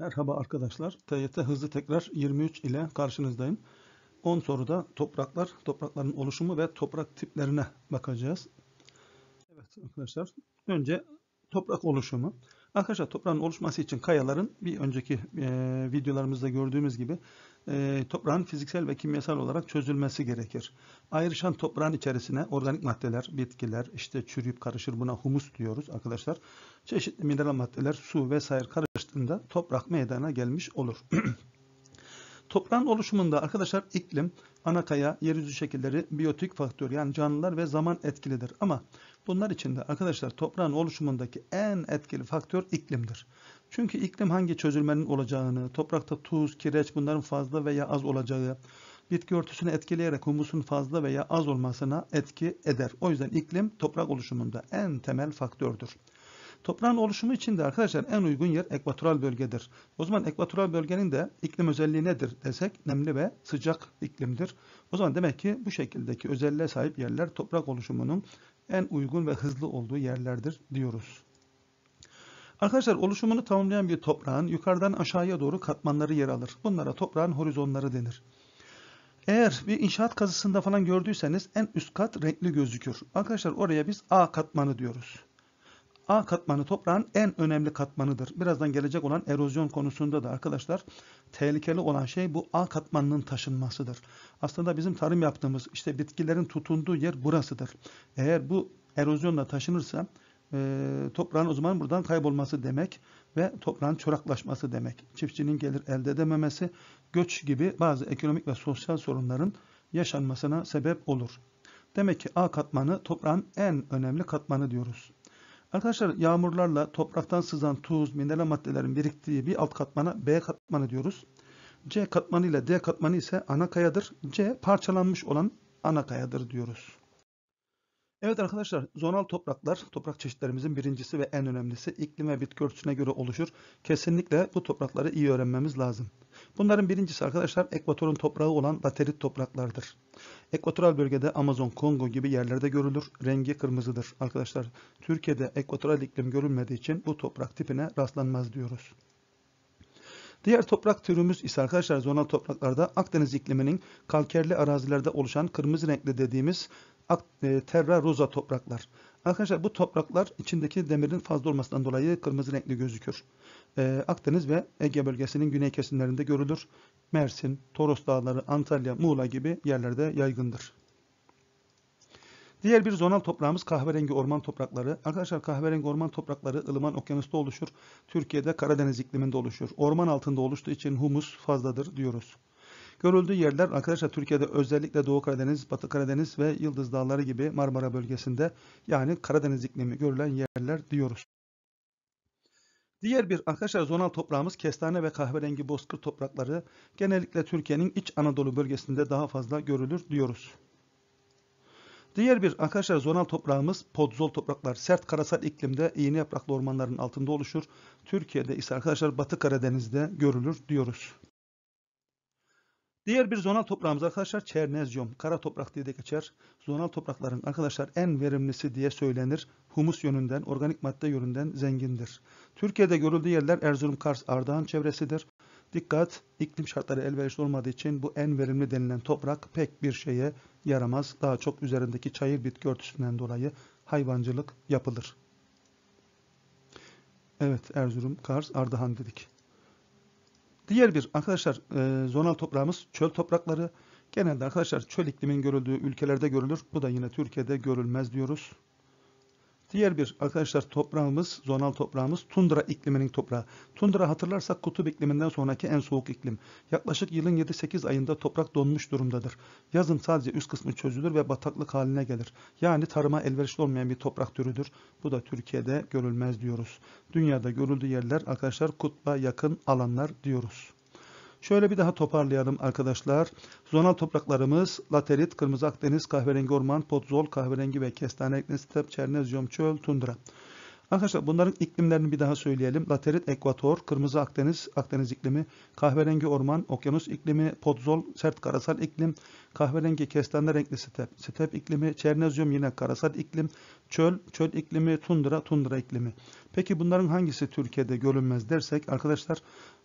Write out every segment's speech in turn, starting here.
Merhaba arkadaşlar. TYT Hızlı Tekrar 23 ile karşınızdayım. 10 soruda topraklar, toprakların oluşumu ve toprak tiplerine bakacağız. Evet arkadaşlar. Önce toprak oluşumu. Arkadaşlar toprağın oluşması için kayaların bir önceki e, videolarımızda gördüğümüz gibi e, toprağın fiziksel ve kimyasal olarak çözülmesi gerekir. Ayrışan toprağın içerisine organik maddeler, bitkiler, işte çürüyüp karışır buna humus diyoruz arkadaşlar. Çeşitli mineral maddeler, su vesaire karıştığında toprak meydana gelmiş olur. Toprağın oluşumunda arkadaşlar iklim, ana kaya, yeryüzü şekilleri, biyotik faktör yani canlılar ve zaman etkilidir. Ama bunlar içinde arkadaşlar toprağın oluşumundaki en etkili faktör iklimdir. Çünkü iklim hangi çözülmenin olacağını, toprakta tuz, kireç bunların fazla veya az olacağı, bitki örtüsünü etkileyerek humusun fazla veya az olmasına etki eder. O yüzden iklim toprak oluşumunda en temel faktördür. Toprağın oluşumu için de arkadaşlar en uygun yer ekvatoral bölgedir. O zaman ekvatoral bölgenin de iklim özelliği nedir desek nemli ve sıcak iklimdir. O zaman demek ki bu şekildeki özelliğe sahip yerler toprak oluşumunun en uygun ve hızlı olduğu yerlerdir diyoruz. Arkadaşlar oluşumunu tamamlayan bir toprağın yukarıdan aşağıya doğru katmanları yer alır. Bunlara toprağın horizonları denir. Eğer bir inşaat kazısında falan gördüyseniz en üst kat renkli gözükür. Arkadaşlar oraya biz A katmanı diyoruz. A katmanı toprağın en önemli katmanıdır. Birazdan gelecek olan erozyon konusunda da arkadaşlar tehlikeli olan şey bu A katmanının taşınmasıdır. Aslında bizim tarım yaptığımız işte bitkilerin tutunduğu yer burasıdır. Eğer bu erozyonla taşınırsa e, toprağın o zaman buradan kaybolması demek ve toprağın çoraklaşması demek. Çiftçinin gelir elde edememesi, göç gibi bazı ekonomik ve sosyal sorunların yaşanmasına sebep olur. Demek ki A katmanı toprağın en önemli katmanı diyoruz. Arkadaşlar yağmurlarla topraktan sızan tuz, mineral maddelerin biriktiği bir alt katmana B katmanı diyoruz. C katmanı ile D katmanı ise ana kayadır. C parçalanmış olan ana kayadır diyoruz. Evet arkadaşlar zonal topraklar toprak çeşitlerimizin birincisi ve en önemlisi iklim ve bitki örtüsüne göre oluşur. Kesinlikle bu toprakları iyi öğrenmemiz lazım. Bunların birincisi arkadaşlar ekvatorun toprağı olan laterit topraklardır. Ekvatoral bölgede Amazon, Kongo gibi yerlerde görülür. Rengi kırmızıdır. Arkadaşlar Türkiye'de ekvatoral iklim görülmediği için bu toprak tipine rastlanmaz diyoruz. Diğer toprak türümüz ise arkadaşlar zonal topraklarda Akdeniz ikliminin kalkerli arazilerde oluşan kırmızı renkli dediğimiz e, terra Rosa topraklar. Arkadaşlar bu topraklar içindeki demirin fazla olmasından dolayı kırmızı renkli gözükür. E, Akdeniz ve Ege bölgesinin güney kesimlerinde görülür. Mersin, Toros Dağları, Antalya, Muğla gibi yerlerde yaygındır. Diğer bir zonal toprağımız kahverengi orman toprakları. Arkadaşlar kahverengi orman toprakları ılıman okyanusta oluşur. Türkiye'de Karadeniz ikliminde oluşur. Orman altında oluştuğu için humus fazladır diyoruz. Görüldüğü yerler arkadaşlar Türkiye'de özellikle Doğu Karadeniz, Batı Karadeniz ve Yıldız Dağları gibi Marmara bölgesinde yani Karadeniz iklimi görülen yerler diyoruz. Diğer bir arkadaşlar zonal toprağımız kestane ve kahverengi bozkır toprakları genellikle Türkiye'nin iç Anadolu bölgesinde daha fazla görülür diyoruz. Diğer bir arkadaşlar zonal toprağımız podzol topraklar. Sert karasal iklimde iğne yapraklı ormanların altında oluşur. Türkiye'de ise arkadaşlar Batı Karadeniz'de görülür diyoruz. Diğer bir zonal toprağımız arkadaşlar çernezyum. Kara toprak diye de geçer. Zonal toprakların arkadaşlar en verimlisi diye söylenir. Humus yönünden, organik madde yönünden zengindir. Türkiye'de görüldüğü yerler Erzurum, Kars, Ardahan çevresidir. Dikkat! iklim şartları elverişli olmadığı için bu en verimli denilen toprak pek bir şeye yaramaz. Daha çok üzerindeki çayır bitki örtüsünden dolayı hayvancılık yapılır. Evet Erzurum, Kars, Ardahan dedik. Diğer bir arkadaşlar e, zonal toprağımız çöl toprakları. Genelde arkadaşlar çöl ikliminin görüldüğü ülkelerde görülür. Bu da yine Türkiye'de görülmez diyoruz. Diğer bir arkadaşlar toprağımız, zonal toprağımız tundra ikliminin toprağı. Tundra hatırlarsak kutup ikliminden sonraki en soğuk iklim. Yaklaşık yılın 7-8 ayında toprak donmuş durumdadır. Yazın sadece üst kısmı çözülür ve bataklık haline gelir. Yani tarıma elverişli olmayan bir toprak türüdür. Bu da Türkiye'de görülmez diyoruz. Dünyada görüldüğü yerler arkadaşlar kutba yakın alanlar diyoruz. Şöyle bir daha toparlayalım arkadaşlar. Zonal topraklarımız laterit, kırmızı akdeniz, kahverengi orman, potzol, kahverengi ve kestane eknesi, step, çernezyum, çöl, tundra. Arkadaşlar bunların iklimlerini bir daha söyleyelim. Laterit ekvator, kırmızı Akdeniz, Akdeniz iklimi, kahverengi orman, okyanus iklimi, podzol, sert karasal iklim, kahverengi kestane renkli step, step iklimi, çernezyum yine karasal iklim, çöl, çöl iklimi, tundra, tundra iklimi. Peki bunların hangisi Türkiye'de görünmez dersek arkadaşlar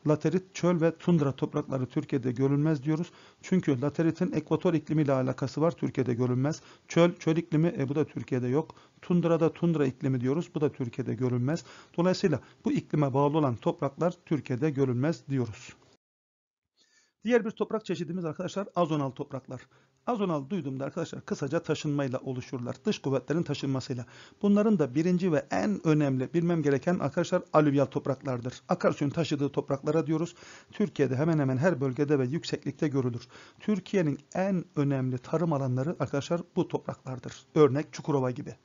laterit, çöl ve tundra toprakları Türkiye'de görülmez diyoruz. Çünkü lateritin ekvator iklimiyle alakası var. Türkiye'de görülmez. Çöl, çöl iklimi e, bu da Türkiye'de yok. Tundra da tundra iklimi diyoruz. Bu da Türkiye'de görülmez. Dolayısıyla bu iklime bağlı olan topraklar Türkiye'de görülmez diyoruz. Diğer bir toprak çeşidimiz arkadaşlar azonal topraklar. Azonal duyduğumda arkadaşlar kısaca taşınmayla oluşurlar. Dış kuvvetlerin taşınmasıyla. Bunların da birinci ve en önemli bilmem gereken arkadaşlar alüvyal topraklardır. Akarsuyun taşıdığı topraklara diyoruz. Türkiye'de hemen hemen her bölgede ve yükseklikte görülür. Türkiye'nin en önemli tarım alanları arkadaşlar bu topraklardır. Örnek Çukurova gibi.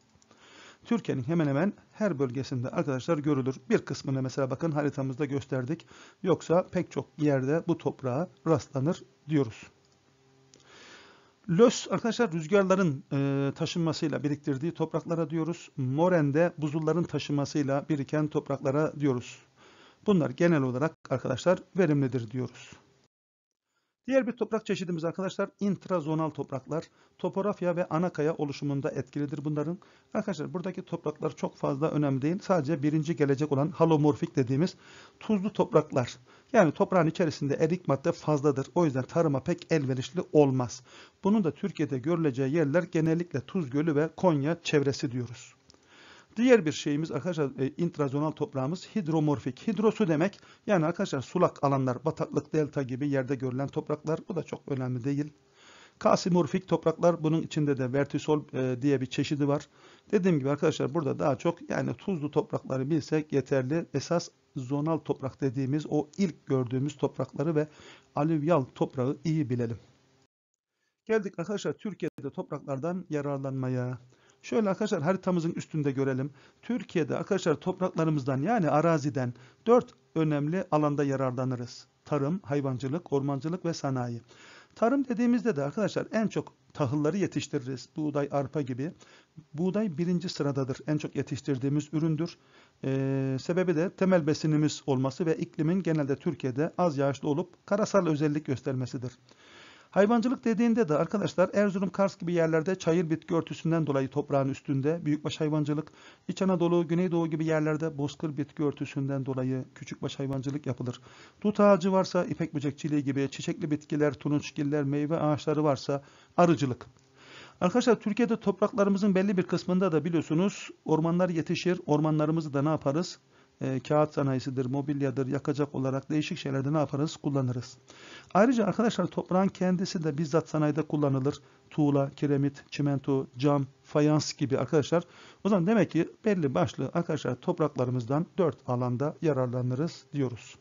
Türkiye'nin hemen hemen her bölgesinde arkadaşlar görülür. Bir kısmını mesela bakın haritamızda gösterdik. Yoksa pek çok yerde bu toprağa rastlanır diyoruz. Lös arkadaşlar rüzgarların e, taşınmasıyla biriktirdiği topraklara diyoruz. Moren'de buzulların taşınmasıyla biriken topraklara diyoruz. Bunlar genel olarak arkadaşlar verimlidir diyoruz. Diğer bir toprak çeşidimiz arkadaşlar intrazonal topraklar. Topografya ve anakaya oluşumunda etkilidir bunların. Arkadaşlar buradaki topraklar çok fazla önemli değil. Sadece birinci gelecek olan halomorfik dediğimiz tuzlu topraklar. Yani toprağın içerisinde erik madde fazladır. O yüzden tarıma pek elverişli olmaz. Bunun da Türkiye'de görüleceği yerler genellikle Tuz Gölü ve Konya çevresi diyoruz. Diğer bir şeyimiz arkadaşlar e, intrazonal toprağımız hidromorfik. Hidrosu demek yani arkadaşlar sulak alanlar, bataklık, delta gibi yerde görülen topraklar. Bu da çok önemli değil. Kasimorfik topraklar bunun içinde de vertisol e, diye bir çeşidi var. Dediğim gibi arkadaşlar burada daha çok yani tuzlu toprakları bilsek yeterli. Esas zonal toprak dediğimiz o ilk gördüğümüz toprakları ve alüvyal toprağı iyi bilelim. Geldik arkadaşlar Türkiye'de topraklardan yararlanmaya. Şöyle arkadaşlar haritamızın üstünde görelim. Türkiye'de arkadaşlar topraklarımızdan yani araziden dört önemli alanda yararlanırız. Tarım, hayvancılık, ormancılık ve sanayi. Tarım dediğimizde de arkadaşlar en çok tahılları yetiştiririz. Buğday, arpa gibi. Buğday birinci sıradadır. En çok yetiştirdiğimiz üründür. Ee, sebebi de temel besinimiz olması ve iklimin genelde Türkiye'de az yağışlı olup karasal özellik göstermesidir. Hayvancılık dediğinde de arkadaşlar Erzurum, Kars gibi yerlerde çayır bitki örtüsünden dolayı toprağın üstünde büyükbaş hayvancılık, İç Anadolu, Güneydoğu gibi yerlerde bozkır bitki örtüsünden dolayı küçükbaş hayvancılık yapılır. Dut ağacı varsa ipek böcekçiliği gibi, çiçekli bitkiler, tununçgiller, meyve ağaçları varsa arıcılık. Arkadaşlar Türkiye'de topraklarımızın belli bir kısmında da biliyorsunuz ormanlar yetişir. Ormanlarımızı da ne yaparız? e, kağıt sanayisidir, mobilyadır, yakacak olarak değişik şeylerde ne yaparız? Kullanırız. Ayrıca arkadaşlar toprağın kendisi de bizzat sanayide kullanılır. Tuğla, kiremit, çimento, cam, fayans gibi arkadaşlar. O zaman demek ki belli başlı arkadaşlar topraklarımızdan dört alanda yararlanırız diyoruz.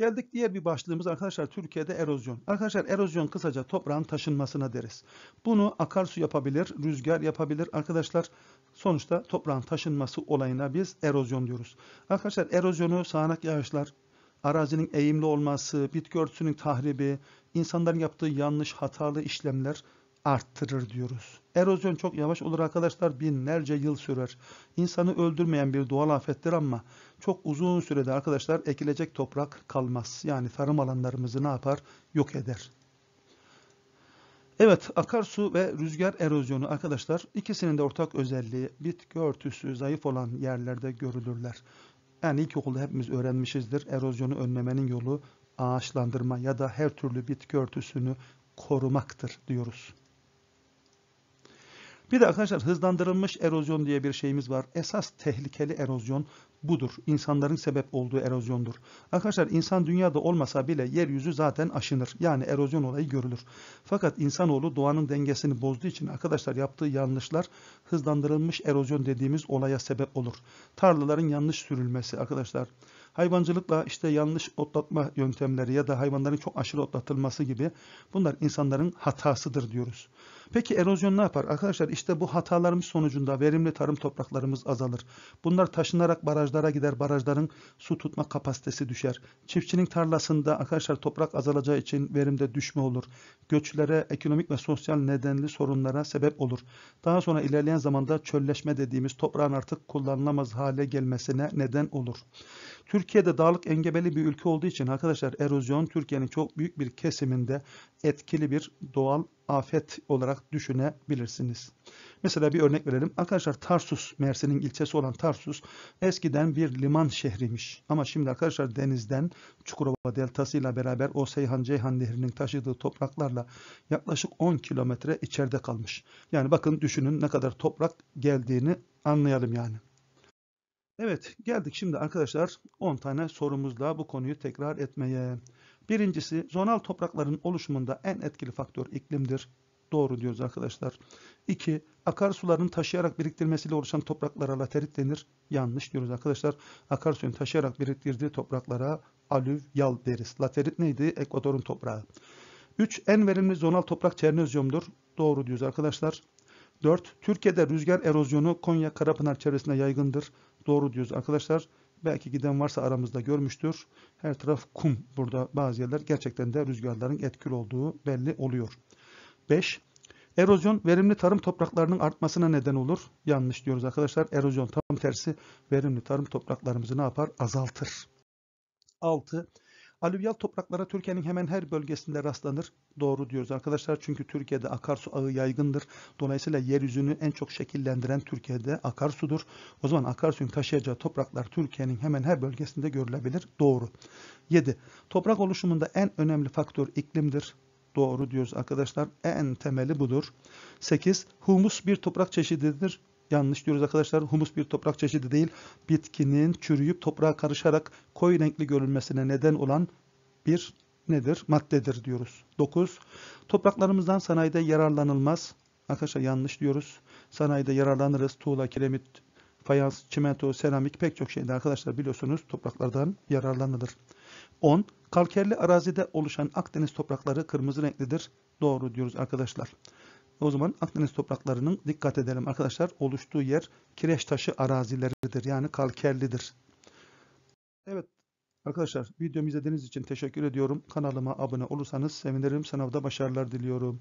Geldik diğer bir başlığımız arkadaşlar Türkiye'de erozyon. Arkadaşlar erozyon kısaca toprağın taşınmasına deriz. Bunu akarsu yapabilir, rüzgar yapabilir. Arkadaşlar sonuçta toprağın taşınması olayına biz erozyon diyoruz. Arkadaşlar erozyonu sağanak yağışlar, arazinin eğimli olması, bitki örtüsünün tahribi, insanların yaptığı yanlış hatalı işlemler arttırır diyoruz. Erozyon çok yavaş olur arkadaşlar. Binlerce yıl sürer. İnsanı öldürmeyen bir doğal afettir ama çok uzun sürede arkadaşlar ekilecek toprak kalmaz. Yani tarım alanlarımızı ne yapar? Yok eder. Evet, akarsu ve rüzgar erozyonu arkadaşlar ikisinin de ortak özelliği bitki örtüsü zayıf olan yerlerde görülürler. Yani ilkokulda hepimiz öğrenmişizdir. Erozyonu önlemenin yolu ağaçlandırma ya da her türlü bitki örtüsünü korumaktır diyoruz. Bir de arkadaşlar hızlandırılmış erozyon diye bir şeyimiz var. Esas tehlikeli erozyon budur. İnsanların sebep olduğu erozyondur. Arkadaşlar insan dünyada olmasa bile yeryüzü zaten aşınır. Yani erozyon olayı görülür. Fakat insanoğlu doğanın dengesini bozduğu için arkadaşlar yaptığı yanlışlar hızlandırılmış erozyon dediğimiz olaya sebep olur. Tarlaların yanlış sürülmesi arkadaşlar hayvancılıkla işte yanlış otlatma yöntemleri ya da hayvanların çok aşırı otlatılması gibi bunlar insanların hatasıdır diyoruz. Peki erozyon ne yapar? Arkadaşlar işte bu hatalarımız sonucunda verimli tarım topraklarımız azalır. Bunlar taşınarak barajlara gider. Barajların su tutma kapasitesi düşer. Çiftçinin tarlasında arkadaşlar toprak azalacağı için verimde düşme olur. Göçlere, ekonomik ve sosyal nedenli sorunlara sebep olur. Daha sonra ilerleyen zamanda çölleşme dediğimiz toprağın artık kullanılamaz hale gelmesine neden olur. Türkiye'de dağlık engebeli bir ülke olduğu için arkadaşlar erozyon Türkiye'nin çok büyük bir kesiminde etkili bir doğal afet olarak düşünebilirsiniz. Mesela bir örnek verelim. Arkadaşlar Tarsus, Mersin'in ilçesi olan Tarsus eskiden bir liman şehriymiş. Ama şimdi arkadaşlar denizden Çukurova Deltası ile beraber o Seyhan-Ceyhan Nehri'nin taşıdığı topraklarla yaklaşık 10 kilometre içeride kalmış. Yani bakın düşünün ne kadar toprak geldiğini anlayalım yani. Evet geldik şimdi arkadaşlar 10 tane sorumuzla bu konuyu tekrar etmeye. Birincisi zonal toprakların oluşumunda en etkili faktör iklimdir. Doğru diyoruz arkadaşlar. 2. Akarsuların taşıyarak biriktirmesiyle oluşan topraklara laterit denir. Yanlış diyoruz arkadaşlar. Akarsuyun taşıyarak biriktirdiği topraklara alüvyal deriz. Laterit neydi? Ekvador'un toprağı. 3. En verimli zonal toprak çernezyumdur. Doğru diyoruz arkadaşlar. 4. Türkiye'de rüzgar erozyonu Konya Karapınar çevresinde yaygındır. Doğru diyoruz arkadaşlar. Belki giden varsa aramızda görmüştür. Her taraf kum burada bazı yerler. Gerçekten de rüzgarların etkili olduğu belli oluyor. 5. Erozyon verimli tarım topraklarının artmasına neden olur. Yanlış diyoruz arkadaşlar. Erozyon tam tersi verimli tarım topraklarımızı ne yapar? Azaltır. 6. Alüvyal topraklara Türkiye'nin hemen her bölgesinde rastlanır. Doğru diyoruz arkadaşlar çünkü Türkiye'de akarsu ağı yaygındır. Dolayısıyla yeryüzünü en çok şekillendiren Türkiye'de akarsudur. O zaman akarsuyun taşıyacağı topraklar Türkiye'nin hemen her bölgesinde görülebilir. Doğru. 7. Toprak oluşumunda en önemli faktör iklimdir. Doğru diyoruz arkadaşlar. En temeli budur. 8. Humus bir toprak çeşididir. Yanlış diyoruz arkadaşlar. Humus bir toprak çeşidi değil. Bitkinin çürüyüp toprağa karışarak koyu renkli görünmesine neden olan bir nedir? Maddedir diyoruz. 9. Topraklarımızdan sanayide yararlanılmaz. Arkadaşlar yanlış diyoruz. Sanayide yararlanırız. Tuğla, kiremit, fayans, çimento, seramik pek çok şeyde arkadaşlar biliyorsunuz topraklardan yararlanılır. 10. Kalkerli arazide oluşan Akdeniz toprakları kırmızı renklidir. Doğru diyoruz arkadaşlar. O zaman Akdeniz topraklarının dikkat edelim arkadaşlar oluştuğu yer kireç taşı arazileridir. Yani kalkerlidir. Evet arkadaşlar videomu izlediğiniz için teşekkür ediyorum. Kanalıma abone olursanız sevinirim. Sınavda başarılar diliyorum.